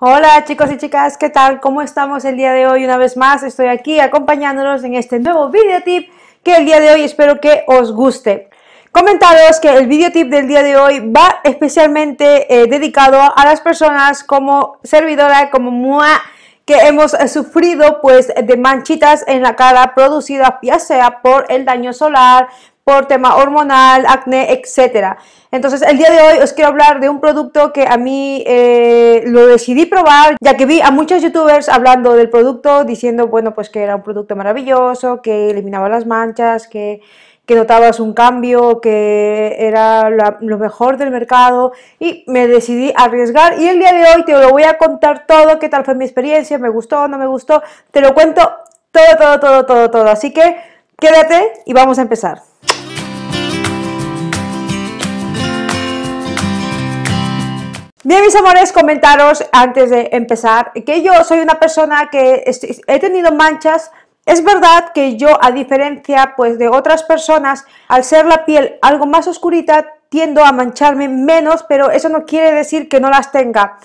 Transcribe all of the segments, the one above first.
Hola chicos y chicas, ¿qué tal? ¿Cómo estamos el día de hoy? Una vez más estoy aquí acompañándonos en este nuevo videotip que el día de hoy espero que os guste. Comentaros que el videotip del día de hoy va especialmente eh, dedicado a las personas como servidora, como MUA, que hemos eh, sufrido pues de manchitas en la cara producidas ya sea por el daño solar, por tema hormonal, acné, etc. Entonces, el día de hoy os quiero hablar de un producto que a mí eh, lo decidí probar, ya que vi a muchos youtubers hablando del producto, diciendo, bueno, pues que era un producto maravilloso, que eliminaba las manchas, que, notabas un cambio, que era lo mejor del mercado, y me decidí arriesgar. Y el día de hoy te lo voy a contar todo, qué tal fue mi experiencia, me gustó, no me gustó, te lo cuento todo, todo, todo, todo, todo. Así que Quédate y vamos a empezar. Bien, mis amores, comentaros antes de empezar que yo soy una persona que he tenido manchas. Es verdad que yo, a diferencia pues, de otras personas, al ser la piel algo más oscurita, tiendo a mancharme menos, pero eso no quiere decir que no las tenga.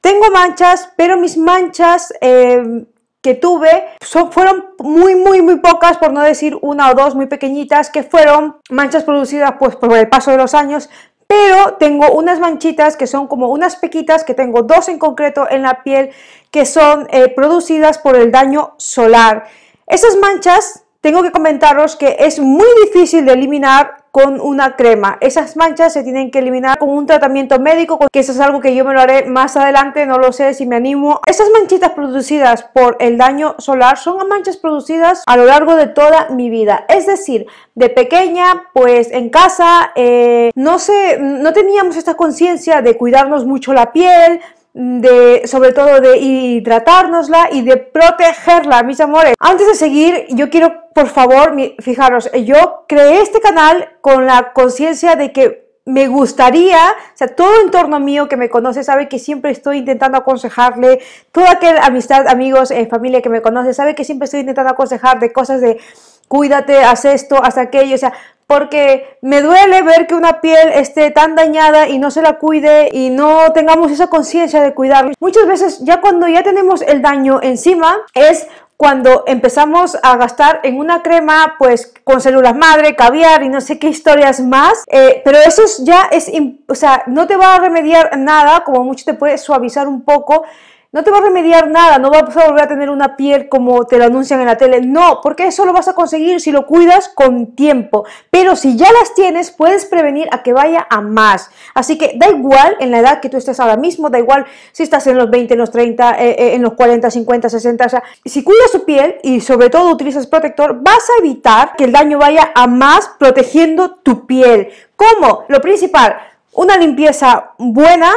Tengo manchas, pero mis manchas eh, que tuve son, fueron muy, muy, muy pocas, por no decir una o dos muy pequeñitas, que fueron manchas producidas pues, por el paso de los años, pero tengo unas manchitas que son como unas pequitas, que tengo dos en concreto en la piel, que son eh, producidas por el daño solar. Esas manchas, tengo que comentaros que es muy difícil de eliminar con una crema. Esas manchas se tienen que eliminar con un tratamiento médico, que eso es algo que yo me lo haré más adelante, no lo sé si me animo. Esas manchitas producidas por el daño solar son manchas producidas a lo largo de toda mi vida. Es decir, de pequeña, pues en casa, eh, no sé, no teníamos esta conciencia de cuidarnos mucho la piel, de, sobre todo de hidratárnosla y de protegerla, mis amores. Antes de seguir, yo quiero por favor, fijaros, eh, yo creé este canal con la conciencia de que me gustaría, o sea, todo entorno mío que me conoce sabe que siempre estoy intentando aconsejarle, toda aquel amistad, amigos, eh, familia que me conoce sabe que siempre estoy intentando aconsejar de cosas de cuídate, haz esto, haz aquello, o sea, porque me duele ver que una piel esté tan dañada y no se la cuide y no tengamos esa conciencia de cuidarla. Muchas veces ya cuando ya tenemos el daño encima es cuando empezamos a gastar en una crema, pues con células madre, caviar y no sé qué historias más, eh, pero eso ya es, o sea, no te va a remediar nada, como mucho te puede suavizar un poco, no te va a remediar nada, no vas a volver a tener una piel como te lo anuncian en la tele. No, porque eso lo vas a conseguir si lo cuidas con tiempo. Pero si ya las tienes, puedes prevenir a que vaya a más. Así que da igual en la edad que tú estés ahora mismo, da igual si estás en los 20, en los 30, eh, eh, en los 40, 50, 60. O sea, si cuidas tu piel y sobre todo utilizas protector, vas a evitar que el daño vaya a más protegiendo tu piel. ¿Cómo? Lo principal, una limpieza buena,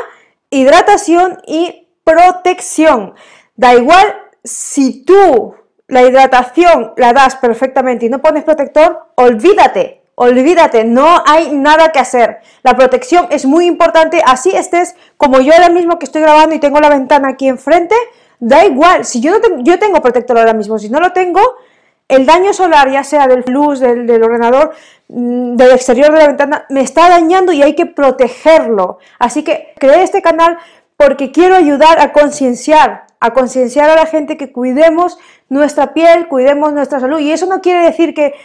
hidratación y protección. Da igual si tú la hidratación la das perfectamente y no pones protector, olvídate, olvídate, no hay nada que hacer. La protección es muy importante, así estés como yo ahora mismo que estoy grabando y tengo la ventana aquí enfrente, da igual, si yo no tengo, yo tengo protector ahora mismo, si no lo tengo, el daño solar, ya sea del luz, del, del, ordenador, mm, del exterior de la ventana, me está dañando y hay que protegerlo. Así que creé este canal porque quiero ayudar a concienciar, a concienciar a la gente que cuidemos nuestra piel, cuidemos nuestra salud. Y eso no quiere decir que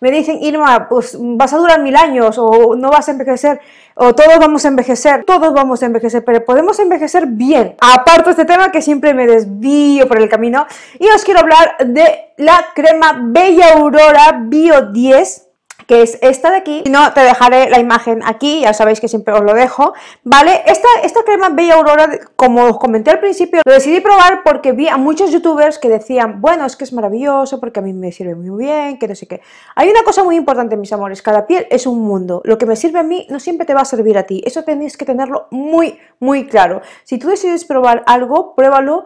me dicen, Irma, pues vas a durar mil años o no vas a envejecer o todos vamos a envejecer, todos vamos a envejecer, pero podemos envejecer bien. Aparto este tema que siempre me desvío por el camino y os quiero hablar de la crema Bella Aurora Bio 10 que es esta de aquí. Si no, te dejaré la imagen aquí, ya sabéis que siempre os lo dejo, ¿vale? Esta, esta crema Bella Aurora, como os comenté al principio, lo decidí probar porque vi a muchos youtubers que decían, bueno, es que es maravilloso, porque a mí me sirve muy bien, que no sé qué. Hay una cosa muy importante, mis amores, cada piel es un mundo. Lo que me sirve a mí no siempre te va a servir a ti. Eso tenéis que tenerlo muy, muy claro. Si tú decides probar algo, pruébalo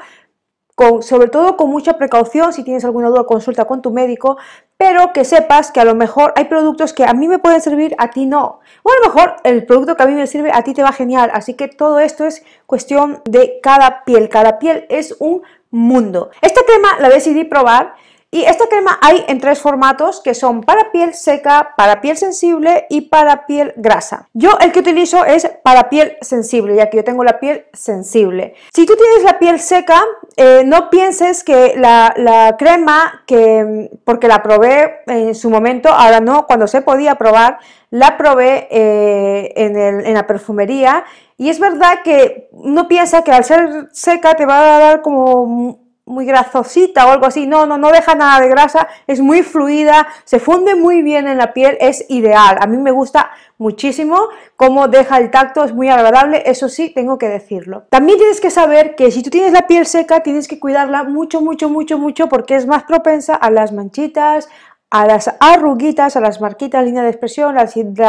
sobre todo con mucha precaución, si tienes alguna duda consulta con tu médico, pero que sepas que a lo mejor hay productos que a mí me pueden servir, a ti no. O a lo mejor el producto que a mí me sirve, a ti te va genial. Así que todo esto es cuestión de cada piel. Cada piel es un mundo. Este crema la decidí probar y esta crema hay en tres formatos que son para piel seca, para piel sensible y para piel grasa. Yo el que utilizo es para piel sensible, ya que yo tengo la piel sensible. Si tú tienes la piel seca, eh, no pienses que la, crema, que porque la probé en su momento, ahora no, cuando se podía probar, la probé eh, en, en la perfumería y es verdad que no piensa que al ser seca te va a dar como muy grasosita o algo así. No, no, no deja nada de grasa, es muy fluida, se funde muy bien en la piel, es ideal. A mí me gusta muchísimo cómo deja el tacto, es muy agradable, eso sí, tengo que decirlo. También tienes que saber que si tú tienes la piel seca, tienes que cuidarla mucho, mucho, mucho, mucho porque es más propensa a las manchitas, a las arruguitas, a las marquitas, línea de expresión, la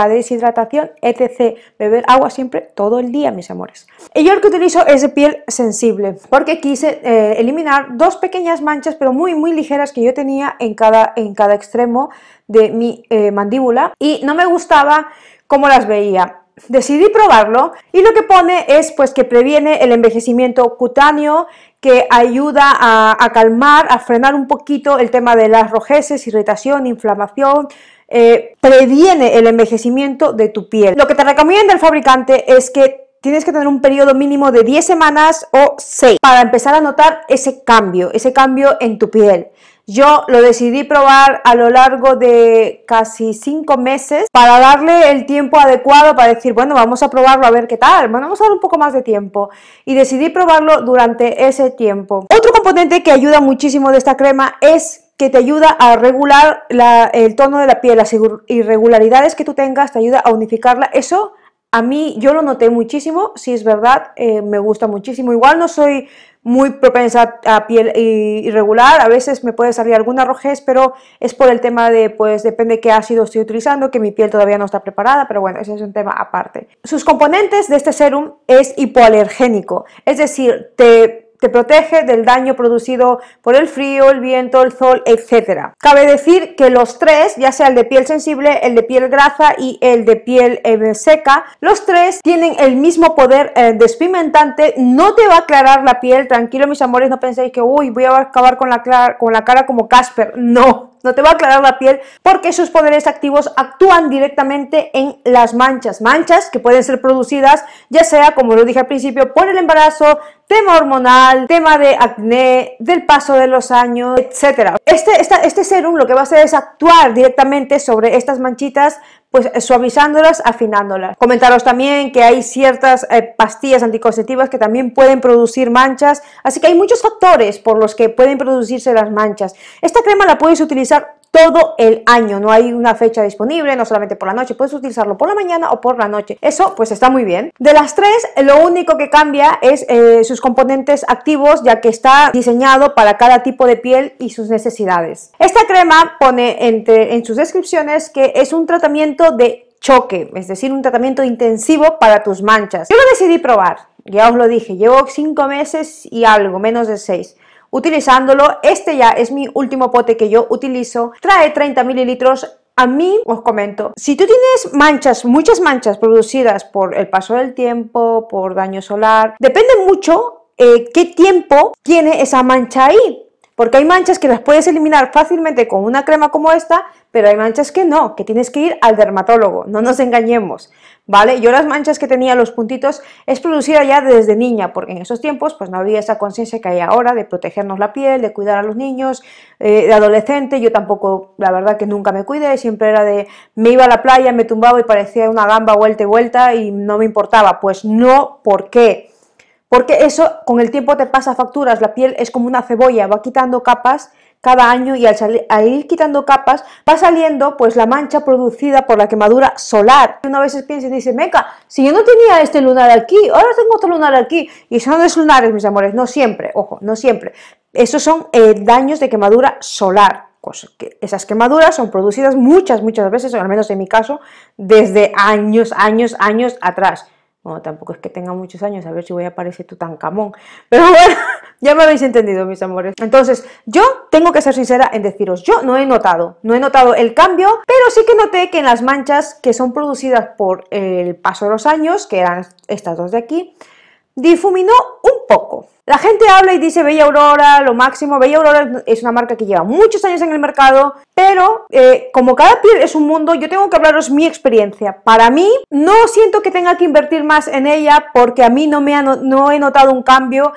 deshidratación, etc. Beber agua siempre, todo el día, mis amores. Y yo lo que utilizo es de piel sensible, porque quise eh, eliminar dos pequeñas manchas, pero muy, muy ligeras, que yo tenía en cada, en cada extremo de mi eh, mandíbula y no me gustaba cómo las veía decidí probarlo y lo que pone es pues que previene el envejecimiento cutáneo, que ayuda a, calmar, a frenar un poquito el tema de las rojeces, irritación, inflamación, eh, previene el envejecimiento de tu piel. Lo que te recomienda el fabricante es que tienes que tener un periodo mínimo de 10 semanas o 6 para empezar a notar ese cambio, ese cambio en tu piel. Yo lo decidí probar a lo largo de casi 5 meses para darle el tiempo adecuado para decir, bueno, vamos a probarlo a ver qué tal, bueno, vamos a dar un poco más de tiempo. Y decidí probarlo durante ese tiempo. Otro componente que ayuda muchísimo de esta crema es que te ayuda a regular el tono de la piel, las irregularidades que tú tengas, te ayuda a unificarla. Eso a mí yo lo noté muchísimo, si es verdad, eh, me gusta muchísimo. Igual no soy muy propensa a piel irregular, a veces me puede salir alguna rojez, pero es por el tema de, pues depende qué ácido estoy utilizando, que mi piel todavía no está preparada, pero bueno, ese es un tema aparte. Sus componentes de este serum es hipoalergénico, es decir, te te protege del daño producido por el frío, el viento, el sol, etc. Cabe decir que los tres, ya sea el de piel sensible, el de piel grasa y el de piel eh, seca, los tres tienen el mismo poder eh, despigmentante, no te va a aclarar la piel, tranquilo mis amores, no penséis que uy, voy a acabar con la, con la cara como Casper, no, no te va a aclarar la piel porque sus poderes activos actúan directamente en las manchas, manchas que pueden ser producidas ya sea, como lo dije al principio, por el embarazo, tema hormonal, tema de acné, del paso de los años, etc. Este, este serum lo que va a hacer es actuar directamente sobre estas manchitas pues eh, suavizándolas, afinándolas. Comentaros también que hay ciertas eh, pastillas anticonceptivas que también pueden producir manchas, así que hay muchos factores por los que pueden producirse las manchas. Esta crema la puedes utilizar todo el año. No hay una fecha disponible, no solamente por la noche, puedes utilizarlo por la mañana o por la noche. Eso pues está muy bien. De las tres, lo único que cambia es eh, sus componentes activos, ya que está diseñado para cada tipo de piel y sus necesidades. Esta crema pone en sus descripciones que es un tratamiento de choque, es decir, un tratamiento intensivo para tus manchas. Yo lo decidí probar, ya os lo dije, llevo cinco meses y algo, menos de seis utilizándolo. Este ya es mi último pote que yo utilizo. Trae 30 mililitros a mí os comento, si tú tienes manchas, muchas manchas producidas por el paso del tiempo, por daño solar, depende mucho eh, qué tiempo tiene esa mancha ahí. Porque hay manchas que las puedes eliminar fácilmente con una crema como esta, pero hay manchas que no, que tienes que ir al dermatólogo, no nos engañemos. ¿vale? Yo las manchas que tenía, los puntitos, es producida ya desde niña, porque en esos tiempos pues no había esa conciencia que hay ahora de protegernos la piel, de cuidar a los niños, eh, de adolescente, yo tampoco, la verdad que nunca me cuidé, siempre era de, me iba a la playa, me tumbaba y parecía una gamba vuelta y vuelta y no me importaba, pues no, ¿por qué? Porque eso con el tiempo te pasa facturas, la piel es como una cebolla, va quitando capas cada año y al, al, ir quitando capas va saliendo pues la mancha producida por la quemadura solar. Una vez piensa y dice, meca, si yo no tenía este lunar aquí, ahora tengo otro lunar aquí. Y son no lunares, mis amores, no siempre, ojo, no siempre. Esos son eh, daños de quemadura solar. Pues, esas quemaduras son producidas muchas, muchas veces, al menos en mi caso, desde años, años, años atrás. Bueno, tampoco es que tenga muchos años, a ver si voy a parecer Tutankamón. Pero bueno, ya me habéis entendido, mis amores. Entonces, yo tengo que ser sincera en deciros, yo no he notado, no he notado el cambio, pero sí que noté que en las manchas que son producidas por el paso de los años, que eran estas dos de aquí, difuminó un poco. La gente habla y dice Bella Aurora, lo máximo. Bella Aurora es una marca que lleva muchos años en el mercado, pero eh, como cada piel es un mundo, yo tengo que hablaros mi experiencia. Para mí, no siento que tenga que invertir más en ella porque a mí no, me ha, no he notado un cambio.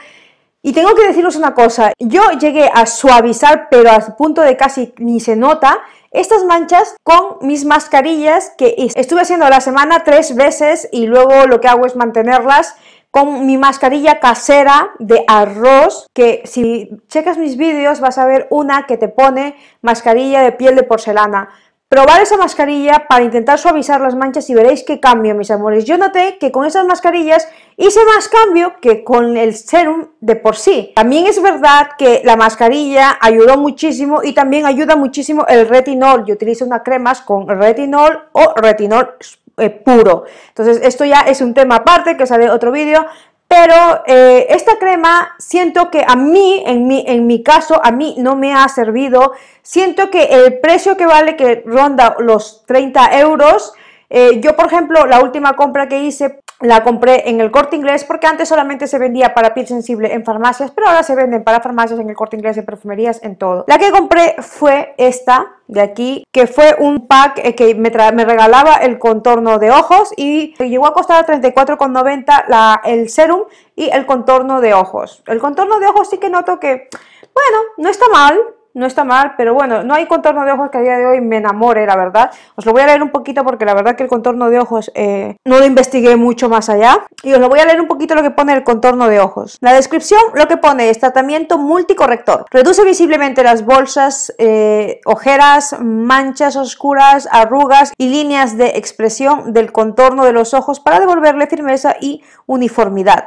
Y tengo que deciros una cosa, yo llegué a suavizar, pero al punto de casi ni se nota, estas manchas con mis mascarillas que estuve haciendo la semana tres veces y luego lo que hago es mantenerlas con mi mascarilla casera de arroz, que si checas mis vídeos vas a ver una que te pone mascarilla de piel de porcelana. Probar esa mascarilla para intentar suavizar las manchas y veréis qué cambio, mis amores. Yo noté que con esas mascarillas hice más cambio que con el serum de por sí. También es verdad que la mascarilla ayudó muchísimo y también ayuda muchísimo el retinol. Yo utilizo unas cremas con retinol o retinol eh, puro. Entonces, esto ya es un tema aparte que sale otro vídeo, pero eh, esta crema siento que a mí, en mi, en mi caso, a mí no me ha servido. Siento que el precio que vale, que ronda los 30 euros, eh, yo, por ejemplo, la última compra que hice la compré en el corte inglés porque antes solamente se vendía para piel sensible en farmacias, pero ahora se venden para farmacias, en el corte inglés, en perfumerías, en todo. La que compré fue esta de aquí, que fue un pack eh, que me, regalaba el contorno de ojos y llegó a costar 34,90 el serum y el contorno de ojos. El contorno de ojos sí que noto que, bueno, no está mal, no está mal, pero bueno, no hay contorno de ojos que a día de hoy me enamore, la verdad. Os lo voy a leer un poquito porque la verdad que el contorno de ojos eh, no lo investigué mucho más allá. Y os lo voy a leer un poquito lo que pone el contorno de ojos. La descripción lo que pone es tratamiento multicorrector. Reduce visiblemente las bolsas, eh, ojeras, manchas oscuras, arrugas y líneas de expresión del contorno de los ojos para devolverle firmeza y uniformidad.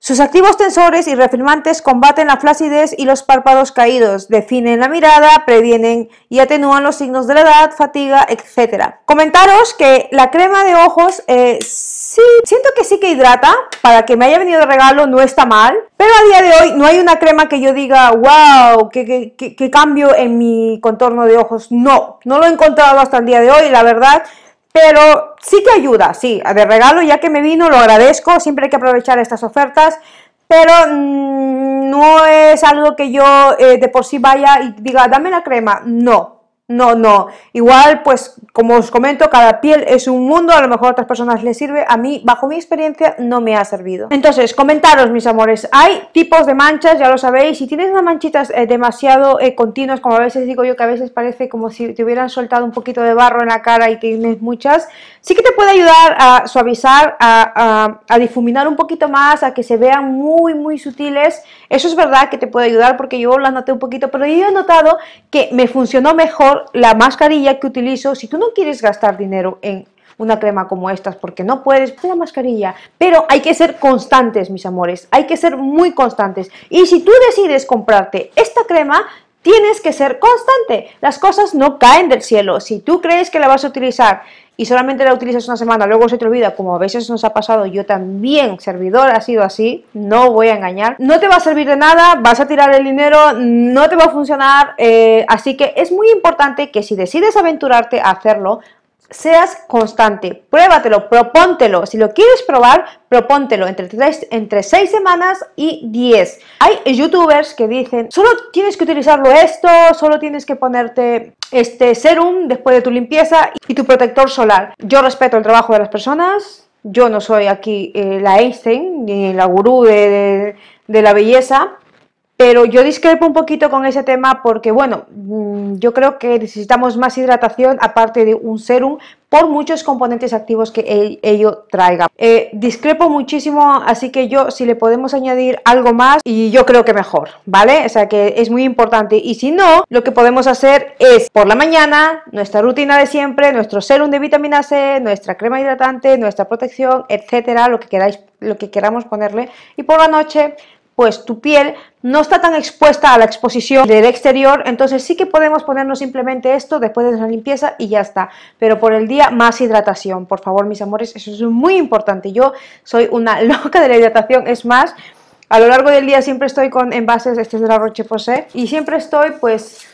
Sus activos tensores y reafirmantes combaten la flacidez y los párpados caídos, definen la mirada, previenen y atenúan los signos de la edad, fatiga, etc. Comentaros que la crema de ojos, eh, sí, siento que sí que hidrata, para que me haya venido de regalo no está mal, pero a día de hoy no hay una crema que yo diga, wow, que cambio en mi contorno de ojos, no, no lo he encontrado hasta el día de hoy, la verdad. Pero sí que ayuda, sí, de regalo, ya que me vino, lo agradezco, siempre hay que aprovechar estas ofertas, pero mm, no es algo que yo eh, de por sí vaya y diga, dame la crema, no, no, no. Igual, pues, como os comento, cada piel es un mundo, a lo mejor a otras personas les sirve, a mí, bajo mi experiencia, no me ha servido. Entonces, comentaros, mis amores, hay tipos de manchas, ya lo sabéis, si tienes unas manchitas eh, demasiado eh, continuas, como a veces digo yo, que a veces parece como si te hubieran soltado un poquito de barro en la cara y tienes muchas, sí que te puede ayudar a suavizar, a, a difuminar un poquito más, a que se vean muy, muy sutiles. Eso es verdad que te puede ayudar porque yo las noté un poquito, pero yo he notado que me funcionó mejor la mascarilla que utilizo. Si tú no quieres gastar dinero en una crema como estas porque no puedes, la mascarilla. Pero hay que ser constantes, mis amores, hay que ser muy constantes. Y si tú decides comprarte esta crema, tienes que ser constante. Las cosas no caen del cielo. Si tú crees que la vas a utilizar y solamente la utilizas una semana, luego se te olvida, como a veces nos ha pasado, yo también, servidor ha sido así, no voy a engañar, no te va a servir de nada, vas a tirar el dinero, no te va a funcionar, eh, así que es muy importante que si decides aventurarte a hacerlo, seas constante, pruébatelo, propóntelo. Si lo quieres probar, propóntelo entre, tres, entre 6 semanas y 10. Hay youtubers que dicen, solo tienes que utilizarlo esto, solo tienes que ponerte este serum después de tu limpieza y tu protector solar. Yo respeto el trabajo de las personas, yo no soy aquí eh, la Einstein ni la gurú de la belleza, pero yo discrepo un poquito con ese tema porque, bueno, mm, yo creo que necesitamos más hidratación aparte de un serum por muchos componentes activos que ello traiga. Eh, discrepo muchísimo, así que yo si le podemos añadir algo más y yo creo que mejor, ¿vale? O sea que es muy importante y si no, lo que podemos hacer es por la mañana nuestra rutina de siempre, nuestro serum de vitamina C, nuestra crema hidratante, nuestra protección, etcétera, lo que queráis, lo que queramos ponerle y por la noche pues tu piel no está tan expuesta a la exposición del exterior, entonces sí que podemos ponernos simplemente esto después de la limpieza y ya está, pero por el día más hidratación, por favor mis amores, eso es muy importante, yo soy una loca de la hidratación, es más, a lo largo del día siempre estoy con envases, este es de la Roche Posay, y siempre estoy pues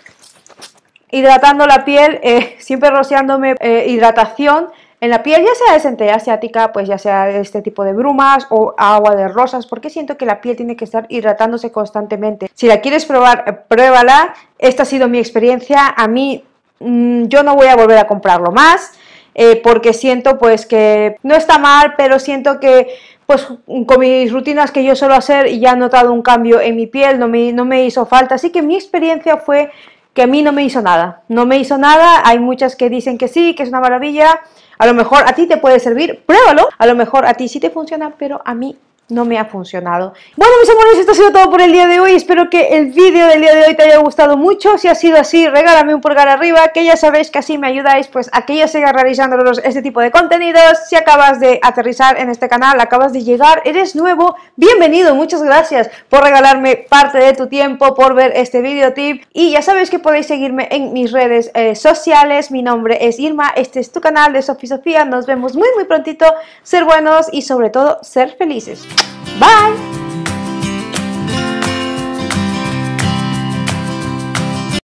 hidratando la piel, eh, siempre rociándome eh, hidratación, en la piel, ya sea de asiática, pues ya sea de este tipo de brumas o agua de rosas, porque siento que la piel tiene que estar hidratándose constantemente. Si la quieres probar, eh, pruébala. Esta ha sido mi experiencia. A mí, mm, yo no voy a volver a comprarlo más. Eh, porque siento pues que no está mal, pero siento que pues con mis rutinas que yo suelo hacer ya he notado un cambio en mi piel, no me, no me hizo falta, así que mi experiencia fue que a mí no me hizo nada, no me hizo nada, hay muchas que dicen que sí, que es una maravilla, a lo mejor a ti te puede servir, pruébalo. A lo mejor a ti sí te funciona, pero a mí no me ha funcionado. Bueno, mis amores, esto ha sido todo por el día de hoy. Espero que el vídeo del día de hoy te haya gustado mucho. Si ha sido así, regálame un pulgar arriba, que ya sabéis que así me ayudáis pues a que yo siga realizando este tipo de contenidos. Si acabas de aterrizar en este canal, acabas de llegar, eres nuevo, bienvenido. Muchas gracias por regalarme parte de tu tiempo, por ver este videotip tip. Y ya sabéis que podéis seguirme en mis redes eh, sociales. Mi nombre es Irma, este es tu canal de Sofía Sofía. Nos vemos muy muy prontito. Ser buenos y sobre todo, ser felices. Bye!